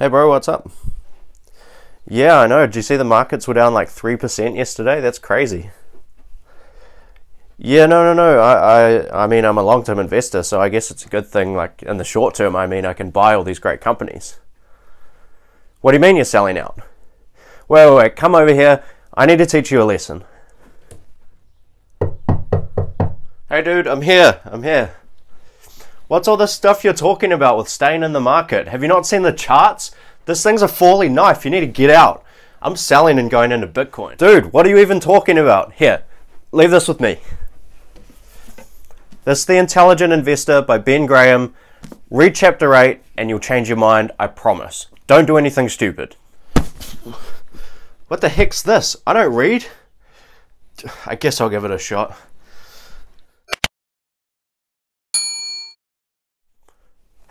Hey, bro, what's up? Yeah, I know. Did you see the markets were down like 3% yesterday? That's crazy. Yeah, no, no, no. I, I, I mean, I'm a long term investor, so I guess it's a good thing. Like, in the short term, I mean, I can buy all these great companies. What do you mean you're selling out? Well, wait, wait, come over here. I need to teach you a lesson. Hey, dude, I'm here. I'm here. What's all this stuff you're talking about with staying in the market? Have you not seen the charts? This thing's a falling knife. You need to get out. I'm selling and going into Bitcoin. Dude, what are you even talking about? Here, leave this with me. This is The Intelligent Investor by Ben Graham. Read chapter 8 and you'll change your mind, I promise. Don't do anything stupid. What the heck's this? I don't read. I guess I'll give it a shot.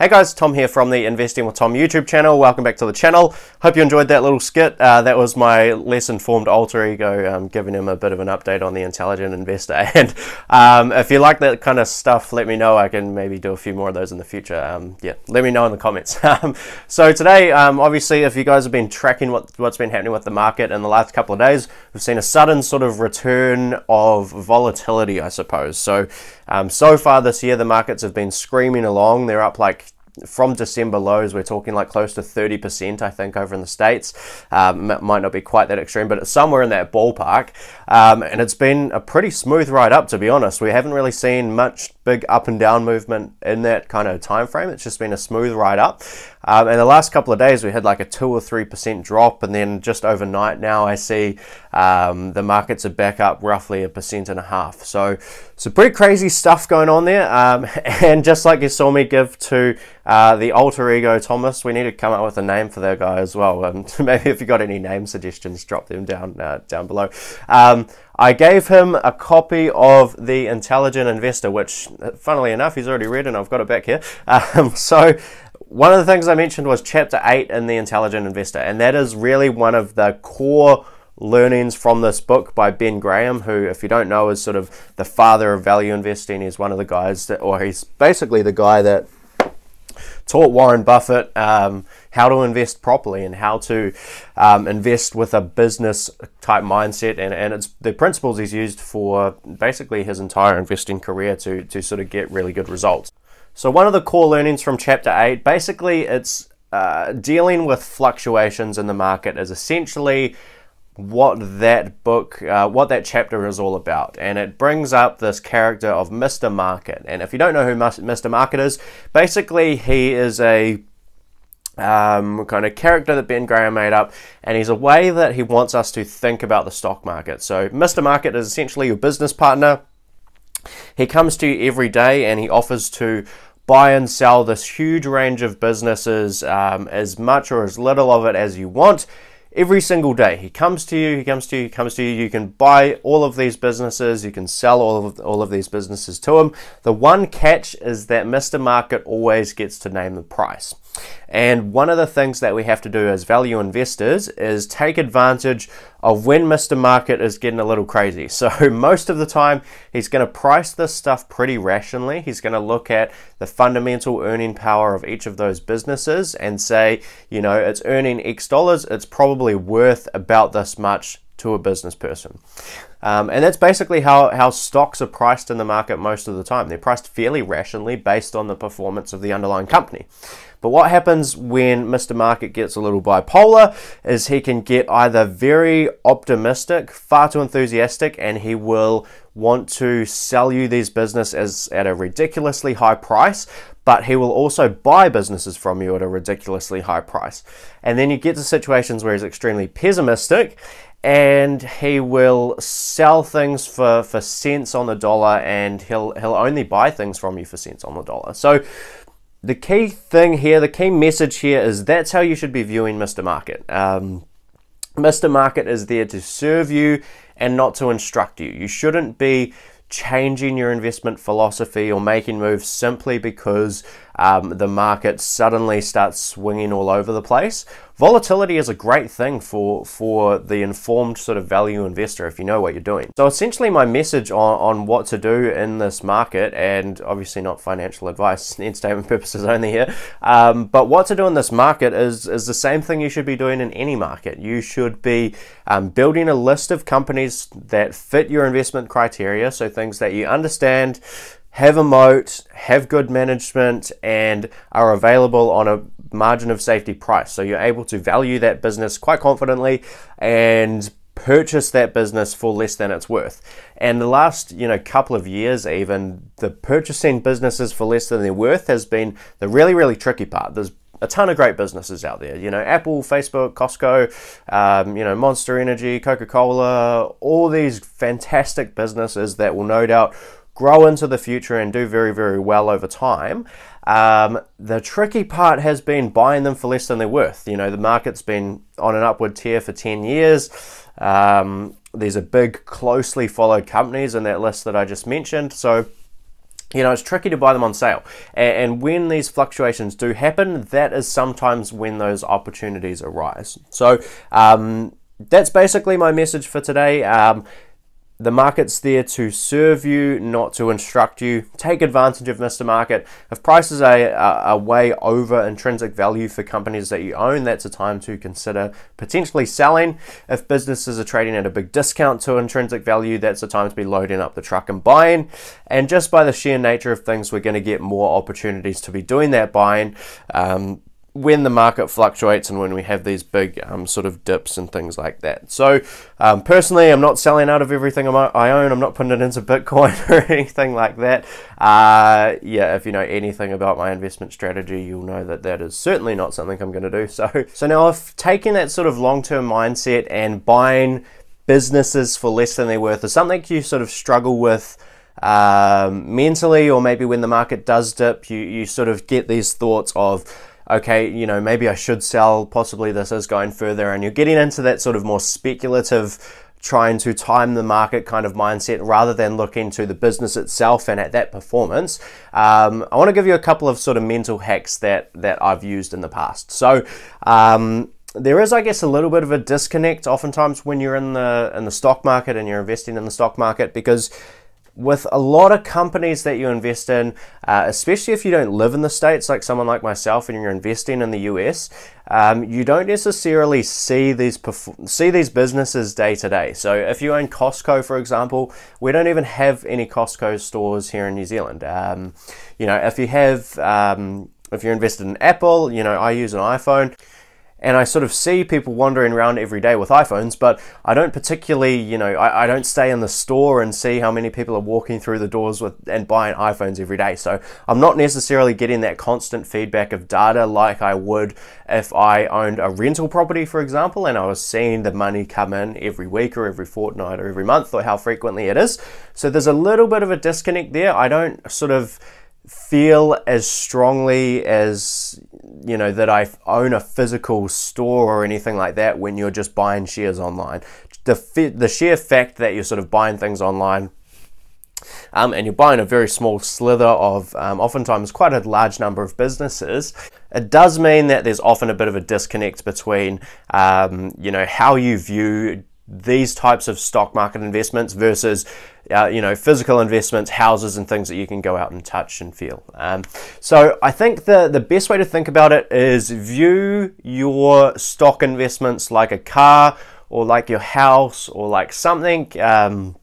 Hey guys, Tom here from the Investing with Tom YouTube channel. Welcome back to the channel. Hope you enjoyed that little skit. Uh, that was my less informed alter ego um, giving him a bit of an update on the intelligent investor. And um, if you like that kind of stuff, let me know. I can maybe do a few more of those in the future. Um, yeah, let me know in the comments. Um, so today, um, obviously, if you guys have been tracking what, what's been happening with the market in the last couple of days, we've seen a sudden sort of return of volatility, I suppose. So, um, so far this year, the markets have been screaming along. They're up like from December lows, we're talking like close to 30%, I think, over in the States. Um, might not be quite that extreme, but it's somewhere in that ballpark. Um, and it's been a pretty smooth ride up, to be honest. We haven't really seen much big up and down movement in that kind of time frame. It's just been a smooth ride up. Um, the last couple of days, we had like a 2 or 3% drop. And then just overnight now, I see um, the markets are back up roughly a percent and a half. So, some pretty crazy stuff going on there. Um, and just like you saw me give to uh, the alter ego Thomas, we need to come up with a name for that guy as well. Um, and maybe if you got any name suggestions, drop them down uh, down below. Um, I gave him a copy of The Intelligent Investor, which, uh, funnily enough, he's already read, and I've got it back here. Um, so one of the things I mentioned was chapter 8 in The Intelligent Investor, and that is really one of the core learnings from this book by Ben Graham, who, if you don't know, is sort of the father of value investing. He's one of the guys that, or he's basically the guy that taught Warren Buffett um, how to invest properly and how to um, invest with a business type mindset. And, and it's the principles he's used for basically his entire investing career to, to sort of get really good results. So, one of the core learnings from chapter eight basically, it's uh, dealing with fluctuations in the market is essentially what that book, uh, what that chapter is all about. And it brings up this character of Mr. Market. And if you don't know who Mr. Market is, basically he is a um, kind of character that Ben Graham made up, and he's a way that he wants us to think about the stock market. So, Mr. Market is essentially your business partner. He comes to you every day and he offers to buy and sell this huge range of businesses, um, as much or as little of it as you want every single day. He comes to you, he comes to you, he comes to you. You can buy all of these businesses, you can sell all of, all of these businesses to him. The one catch is that Mr. Market always gets to name the price. And one of the things that we have to do as value investors is take advantage of when Mr. Market is getting a little crazy. So most of the time, he's going to price this stuff pretty rationally. He's going to look at the fundamental earning power of each of those businesses and say, you know, it's earning X dollars, it's probably worth about this much to a business person. Um, and that's basically how, how stocks are priced in the market most of the time. They're priced fairly rationally based on the performance of the underlying company. But what happens when Mr. Market gets a little bipolar is he can get either very optimistic, far too enthusiastic, and he will want to sell you these businesses at a ridiculously high price, but he will also buy businesses from you at a ridiculously high price. And then you get to situations where he's extremely pessimistic and he will sell things for, for cents on the dollar and he'll he'll only buy things from you for cents on the dollar. So the key thing here, the key message here is that's how you should be viewing Mr. Market. Um, Mr. Market is there to serve you and not to instruct you. You shouldn't be changing your investment philosophy or making moves simply because um, the market suddenly starts swinging all over the place. Volatility is a great thing for, for the informed sort of value investor if you know what you're doing. So essentially my message on, on what to do in this market, and obviously not financial advice, statement purposes only here, um, but what to do in this market is, is the same thing you should be doing in any market. You should be um, building a list of companies that fit your investment criteria, so things that you understand, have a moat, have good management, and are available on a margin of safety price. So you're able to value that business quite confidently and purchase that business for less than it's worth. And the last, you know, couple of years even, the purchasing businesses for less than they're worth has been the really, really tricky part. There's a ton of great businesses out there. You know, Apple, Facebook, Costco, um, you know, Monster Energy, Coca Cola, all these fantastic businesses that will no doubt grow into the future and do very, very well over time. Um, the tricky part has been buying them for less than they're worth. You know, the market's been on an upward tier for 10 years. Um, these are big, closely followed companies in that list that I just mentioned. So, you know, it's tricky to buy them on sale. And, when these fluctuations do happen, that is sometimes when those opportunities arise. So, um, that's basically my message for today. Um, the market's there to serve you, not to instruct you. Take advantage of Mr. Market. If prices are, are, are way over intrinsic value for companies that you own, that's a time to consider potentially selling. If businesses are trading at a big discount to intrinsic value, that's a time to be loading up the truck and buying. And just by the sheer nature of things, we're going to get more opportunities to be doing that buying. Um, when the market fluctuates and when we have these big um, sort of dips and things like that. So um, personally, I'm not selling out of everything I own. I'm not putting it into Bitcoin or anything like that. Uh, yeah, if you know anything about my investment strategy, you'll know that that is certainly not something I'm going to do. So, so now I've taken that sort of long-term mindset and buying businesses for less than they're worth is something you sort of struggle with um, mentally, or maybe when the market does dip, you, you sort of get these thoughts of, okay, you know, maybe I should sell, possibly this is going further, and you're getting into that sort of more speculative trying to time the market kind of mindset rather than looking to the business itself and at that performance um, i want to give you a couple of sort of mental hacks that that i've used in the past so um, there is, I guess, a little bit of a disconnect oftentimes when you're in the in the stock market and you're investing in the stock market because with a lot of companies that you invest in, uh, especially if you don't live in the States, like someone like myself, and you're investing in the US, um, you don't necessarily see these see these businesses day to day. So if you own Costco, for example, we don't even have any Costco stores here in New Zealand. Um, you know, if you have, um, if you're invested in Apple, you know, I use an iPhone and I sort of see people wandering around every day with iPhones, but I don't particularly, you know, I, I, don't stay in the store and see how many people are walking through the doors with and buying iPhones every day. So I'm not necessarily getting that constant feedback of data like I would if I owned a rental property, for example, and I was seeing the money come in every week or every fortnight or every month or how frequently it is. So there's a little bit of a disconnect there. I don't sort of feel as strongly as you know that I own a physical store or anything like that when you're just buying shares online. The the sheer fact that you're sort of buying things online. Um, and you're buying a very small slither of um, oftentimes quite a large number of businesses. It does mean that there's often a bit of a disconnect between, um, you know, how you view these types of stock market investments versus uh, you know physical investments houses and things that you can go out and touch and feel um, so i think the the best way to think about it is view your stock investments like a car or like your house or like something um,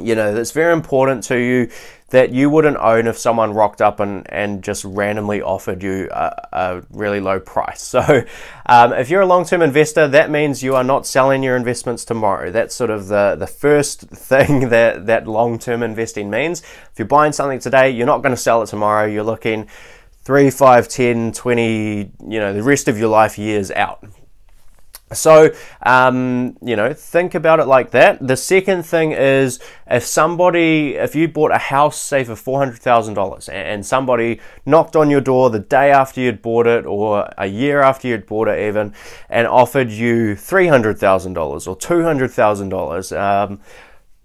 you know, it's very important to you that you wouldn't own if someone rocked up and, and just randomly offered you a, a really low price. So, um, if you're a long term investor, that means you are not selling your investments tomorrow. That's sort of the, the first thing that, that long term investing means. If you're buying something today, you're not going to sell it tomorrow. You're looking 3, 5, 10, 20, you know, the rest of your life years out. So, um, you know, think about it like that. The second thing is if somebody, if you bought a house, say for $400,000, and somebody knocked on your door the day after you'd bought it or a year after you'd bought it, even, and offered you $300,000 or $200,000, um,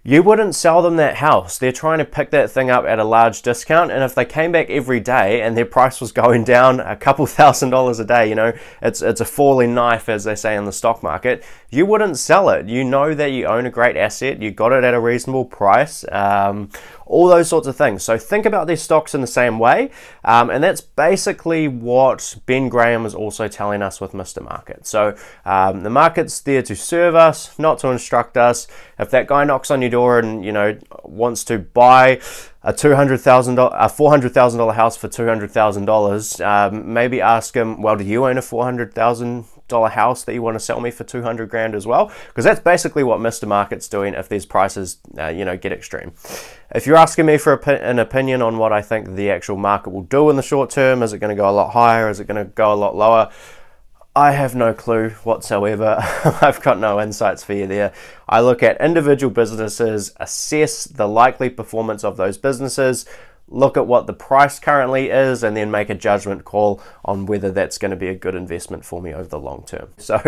you wouldn't sell them that house. They're trying to pick that thing up at a large discount. And if they came back every day and their price was going down a couple thousand dollars a day, you know, it's, it's a falling knife, as they say in the stock market, you wouldn't sell it. You know that you own a great asset, you got it at a reasonable price. Um, all those sorts of things. So think about these stocks in the same way. Um, and that's basically what Ben Graham is also telling us with Mr. Market. So um, the market's there to serve us, not to instruct us. If that guy knocks on your door and, you know, wants to buy a two hundred thousand dollar, a four hundred thousand dollar house for two hundred thousand um, dollars, maybe ask him, well, do you own a four hundred thousand dollar house that you want to sell me for 200 grand as well because that's basically what Mr. Market's doing if these prices uh, you know get extreme. If you're asking me for an opinion on what I think the actual market will do in the short term, is it going to go a lot higher? Is it going to go a lot lower? I have no clue whatsoever. I've got no insights for you there. I look at individual businesses, assess the likely performance of those businesses, look at what the price currently is and then make a judgment call on whether that's going to be a good investment for me over the long term. So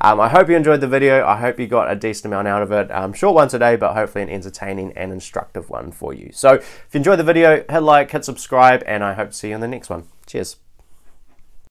um, I hope you enjoyed the video. I hope you got a decent amount out of it. Um, short one today, but hopefully an entertaining and instructive one for you. So if you enjoyed the video, hit like, hit subscribe, and I hope to see you in the next one. Cheers.